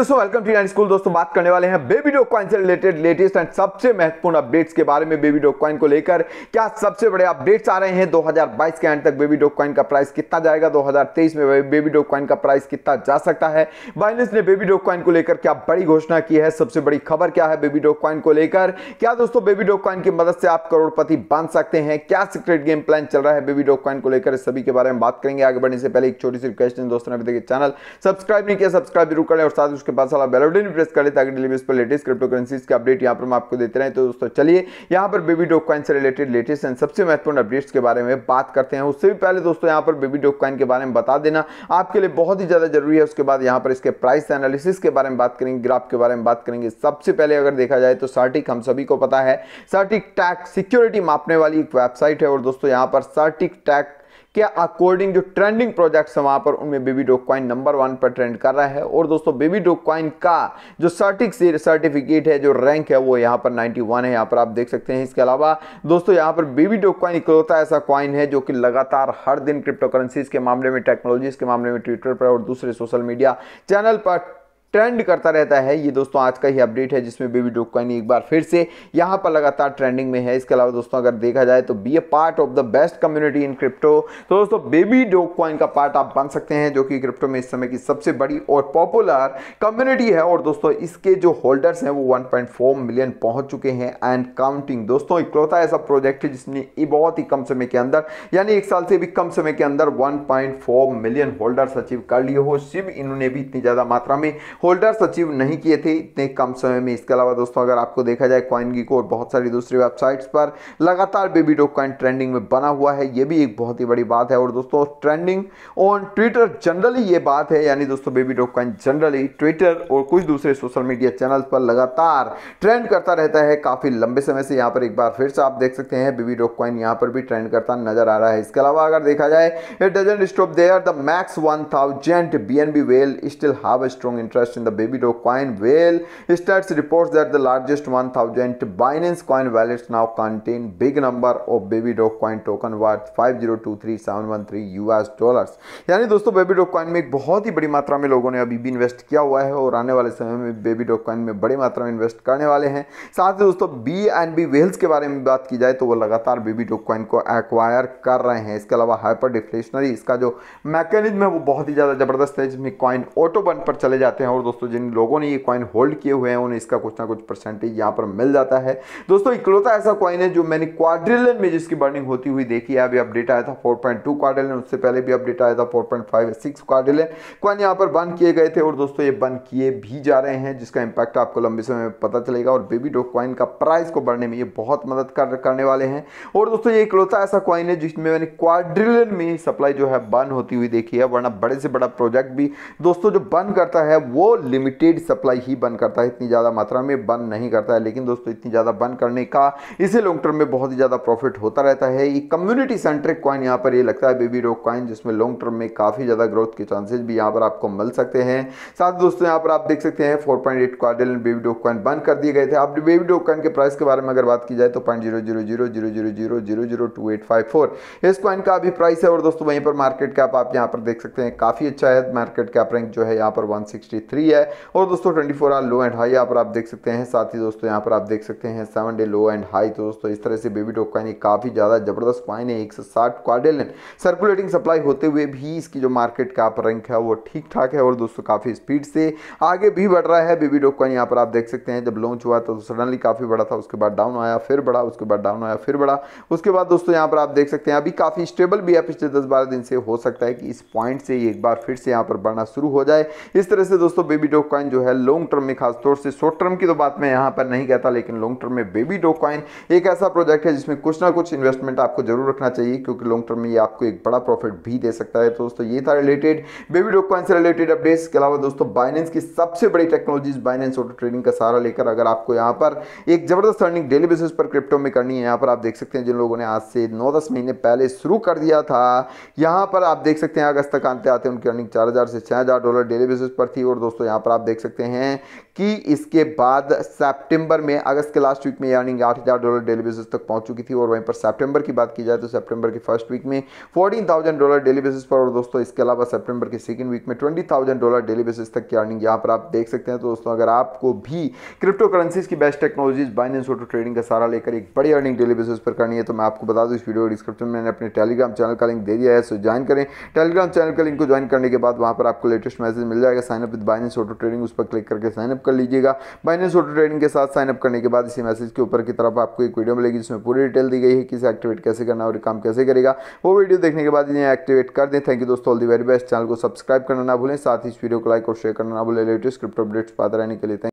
दोस्तों welcome to school दोस्तों बात करने वाले हैं बेबी डॉक कॉइन से रिलेटेड लेटेस्ट एंड सबसे महत्वपूर्ण अपडेट्स के बारे में बेबी डॉक कॉइन को लेकर क्या सबसे बड़े अपडेट्स आ रहे हैं 2022 के एंड तक बेबी डॉक कॉइन का प्राइस कितना जाएगा 2023 में बेबी डॉक कॉइन का प्राइस कितना जा सकता है बाइनेंस ने बेबी डॉक कॉइन को लेकर क्या बड़ी घोषणा की है सबसे बड़ी खबर क्या है बेबी डॉक कॉइन को लेकर क्या दोस्तों बेबी डॉक कॉइन की मदद से आप करोड़पति बन सकते हैं क्या सीक्रेट गेम प्लान चल रहा है बेबी डॉक कॉइन को लेकर सभी के बारे में बात करेंगे आगे बढ़ने से पहले एक छोटी सी रिक्वेस्ट है दोस्तों ने देखिए चैनल सब्सक्राइब नहीं किया सब्सक्राइब जरूर करें और साथ उसके बाद साला भी प्रेस कर करें ताकि डेली बेस पर लेटेस्ट क्रिप्टो करेंसीज के अपडेट यहाँ पर हम आपको देते रहे तो दोस्तों चलिए यहाँ पर बेबी डॉक कॉइन से रिलेटेड लेटेस्ट एंड सबसे महत्वपूर्ण अपडेट्स के बारे में बात करते हैं उससे भी पहले दोस्तों यहाँ पर बेबी डॉक कॉइन के बारे में बता देना आपके लिए बहुत ही ज़्यादा जरूरी है उसके बाद यहाँ पर इसके प्राइस एनालिसिस के बारे में बात करेंगे ग्राफ के बारे में बात करेंगे सबसे पहले अगर देखा जाए तो सर्टिक हम सभी को पता है सर्टिक टैक्स सिक्योरिटी मापने वाली एक वेबसाइट है और दोस्तों यहाँ पर सर्टिक टैक्स क्या अकॉर्डिंग जो ट्रेंडिंग प्रोजेक्ट्स हैं वहाँ पर उनमें Baby dog Coin number one पर ट्रेंड कर रहा है और दोस्तों बेबी डॉग कॉइन का जो सर्टिक सर्टिफिकेट है जो रैंक है वो यहाँ पर वन है यहाँ पर आप देख सकते हैं इसके अलावा दोस्तों यहाँ पर बेबी डॉग कॉइन इकलौता ऐसा कॉइन है जो कि लगातार हर दिन क्रिप्टो करेंसीज के मामले में टेक्नोलॉजीज के मामले में ट्विटर पर और दूसरे सोशल मीडिया चैनल पर ट्रेंड करता रहता है ये दोस्तों आज का ही अपडेट है जिसमें बेबी डोक कॉइन एक बार फिर से यहाँ पर लगातार ट्रेंडिंग में है इसके अलावा दोस्तों अगर देखा जाए तो be a part of the best community in crypto तो दोस्तों बेबी डोक कॉइन का पार्ट आप बन सकते हैं जो कि क्रिप्टो में इस समय की सबसे बड़ी और पॉपुलर कम्युनिटी है और दोस्तों इसके जो होल्डर्स हैं वो वन मिलियन पहुँच चुके हैं एंड काउंटिंग दोस्तों इकलौता ऐसा प्रोजेक्ट है जिसने बहुत ही कम समय के अंदर यानी एक साल से भी कम समय के अंदर वन मिलियन होल्डर्स अचीव कर लिए हो सिर्फ इन्होंने भी इतनी ज़्यादा मात्रा में होल्डर अचीव नहीं किए थे इतने कम समय में इसके अलावा दोस्तों अगर आपको देखा जाए क्वाइन को और बहुत सारी दूसरी वेबसाइट्स पर लगातार बेबी डॉक कॉइन ट्रेंडिंग में बना हुआ है ये भी एक बहुत ही बड़ी बात है और दोस्तों ट्रेंडिंग ऑन ट्विटर जनरली ये बात है यानी दोस्तों Baby Doge Coin generally Twitter और कुछ दूसरे सोशल मीडिया चैनल पर लगातार ट्रेंड करता रहता है काफ़ी लंबे समय से यहाँ पर एक बार फिर से आप देख सकते हैं बेबी डॉक कॉइन यहाँ पर भी ट्रेंड करता नजर आ रहा है इसके अलावा अगर देखा जाए it doesn't stop there the max one thousand B N B well still have strong interest interest in the Babydoll coin whale. Stats reports that the largest 1000 Binance coin wallets now contain big number of Babydoll coin token worth 5023713 US dollars यानी दोस्तों baby dog coin में एक बहुत ही बड़ी मात्रा में लोगों ने अभी भी इन्वेस्ट किया हुआ है और आने वाले समय में बेबी डॉग कॉइन में बड़ी मात्रा में इन्वेस्ट करने वाले हैं साथ ही दोस्तों बी एंड बी वेल्स के बारे में बात की जाए तो वो लगातार बेबी डॉग कॉइन को एक्वायर कर रहे हैं इसके अलावा हाइपर डिफ्लेशनरी इसका जो मैकेनिज्म है वो बहुत ही ज़्यादा ज़बरदस्त है जिसमें कॉइन ऑटो बन पर चले जाते हैं और और दोस्तों जिन लोगों ने ये कॉइन होल्ड किए हुए हैं उन्हें इसका कुछ ना कुछ परसेंटेज यहाँ पर मिल जाता है दोस्तों इकलौता ऐसा कॉइन है जो मैंने क्वाड्रिलियन में जिसकी बर्निंग होती हुई देखी है अभी अपडेट आया था फोर पॉइंट टू क्वाड्रिलन उससे पहले भी अपडेट आया था four point five six quadrillion coin यहाँ पर बंद किए गए थे और दोस्तों ये बंद किए भी जा रहे हैं जिसका इंपैक्ट आपको लंबे समय में पता चलेगा और बेबी डॉक कॉइन का प्राइस को बढ़ने में ये बहुत मदद कर करने वाले हैं और दोस्तों ये इकलौता ऐसा कॉइन है जिसमें मैंने क्वाड्रिलियन में सप्लाई जो है बंद होती हुई देखी है वरना बड़े से बड़ा प्रोजेक्ट भी दोस्तों जो बंद करता है वो लिमिटेड सप्लाई ही बंद करता है इतनी ज़्यादा मात्रा में बंद नहीं करता है लेकिन दोस्तों इतनी ज़्यादा बंद करने का इसे लॉन्ग टर्म में बहुत ही ज़्यादा प्रॉफिट होता रहता है ये कम्युनिटी सेंट्रिक कॉइन यहाँ पर ये लगता है बेबी रोक कॉइन जिसमें लॉन्ग टर्म में काफ़ी ज़्यादा ग्रोथ के चांसेज भी यहाँ पर आपको मिल सकते हैं साथ दोस्तों यहाँ पर आप देख सकते हैं four point Baby Doge Coin बंद कर दिए गए थे अब बेबी डोक कॉइन के प्राइस के बारे में अगर बात की जाए तो पॉइंट इस कॉइन का अभी प्राइस है और दोस्तों वहीं पर मार्केट कैप आप यहाँ पर देख सकते हैं काफ़ी अच्छा है मार्केट कैप रैंक जो है यहाँ पर वन रही है और दोस्तों twenty four hour low and high यहाँ पर आप देख सकते हैं साथ ही दोस्तों यहाँ पर आप देख सकते हैं seven day low and high तो दोस्तों इस तरह से बेबी डॉग कॉइन काफ़ी ज़्यादा जबरदस्त कॉइन है एक सौ साठ क्वाडेलन सर्कुलेटिंग सप्लाई होते हुए भी इसकी जो मार्केट का रैंक है वो ठीक ठाक है और दोस्तों काफ़ी स्पीड से आगे भी बढ़ रहा है बेबी डॉग कॉइन यहाँ पर आप देख सकते हैं जब लॉन्च हुआ तो सडनली काफ़ी बड़ा था उसके बाद डाउन आया फिर बड़ा उसके बाद डाउन आया फिर बड़ा उसके बाद दोस्तों यहाँ पर आप देख सकते हैं अभी काफ़ी स्टेबल भी है पिछले दस बारह दिन से हो सकता है कि इस पॉइंट से एक बार फिर से यहाँ पर बढ़ना शुरू हो जाए इस तरह से दोस्तों बेबी डॉग कॉइन जो है लॉन्ग टर्म में खासतौर से शॉर्ट टर्म की तो बात मैं यहाँ पर नहीं कहता लेकिन लॉन्ग टर्म में बेबी डॉग कॉइन एक ऐसा प्रोजेक्ट है जिसमें कुछ ना कुछ इन्वेस्टमेंट आपको जरूर रखना चाहिए क्योंकि लॉन्ग टर्म में ये आपको एक बड़ा प्रॉफिट भी दे सकता है तो दोस्तों ये था रिलेटेड बेबी डॉग कॉइन से रिलेटेड अपडेट्स के अलावा दोस्तों बाइनेंस की सबसे बड़ी टेक्नोलॉजीज बाइनेंस ऑटो ट्रेडिंग का सहारा लेकर अगर आपको यहाँ पर एक जबरदस्त अर्निंग डेली बेसिस पर क्रिप्टो में करनी है यहाँ पर आप देख सकते हैं जिन लोगों ने आज से नौ दस महीने पहले शुरू कर दिया था यहाँ पर आप देख सकते हैं अगस्त तक आते आते उनकी अर्निंग चार से छः हज़ार डॉलर डेली बेसिस पर थी और दोस्तों यहाँ पर आप देख सकते हैं कि इसके बाद सेप्टेम्बर में अगस्त के लास्ट वीक में यानी आठ हज़ार डॉलर डेली बेसिस तक पहुंच चुकी थी और वहीं पर सेप्टेम्बर की बात की जाए तो सेप्टेम्बर की फर्स्ट वीक में fourteen thousand dollar daily basis पर और दोस्तों इसके अलावा सेप्टेम्बर की सेकेंड वीक में twenty thousand dollar daily basis तक की अर्निंग यहाँ पर आप देख सकते हैं तो दोस्तों अगर आपको भी क्रिप्टो करेंसीज की best technologies Binance auto trading का सारा लेकर एक बड़ी अर्निंग डेली बेसिस पर करनी है तो मैं आपको बता दूँ इस वीडियो डिस्क्रिप्शन में मैंने अपने टेलीग्राम चैनल का लिंक दे दिया है सो ज्वाइन करें टेलीग्राम चैनल का लिंक को ज्वाइन करने के बाद वहाँ पर आपको लेटेस्ट मैसेज मिल जाएगा साइनअप विद बाइन बाइनेंस ऑटो ट्रेडिंग उस पर क्लिक करके साइनअप कर लीजिएगा बाइनेंस ऑटो ट्रेडिंग के साथ साइनअप करने के बाद इसी मैसेज के ऊपर की तरफ आपको एक वीडियो मिलेगी जिसमें पूरी डिटेल दी गई है किसे एक्टिवेट कैसे करना और काम कैसे करेगा वो वीडियो देखने के बाद इन्हें एक्टिवेट कर दें थैंक यू दोस्तों all the very best channel को सब्सक्राइब करना ना भूलें साथ ही इस वीडियो को लाइक और शेयर करना ना भूलें लेटेस्ट क्रिप्टो अपडेट्स पाते रहने के लिए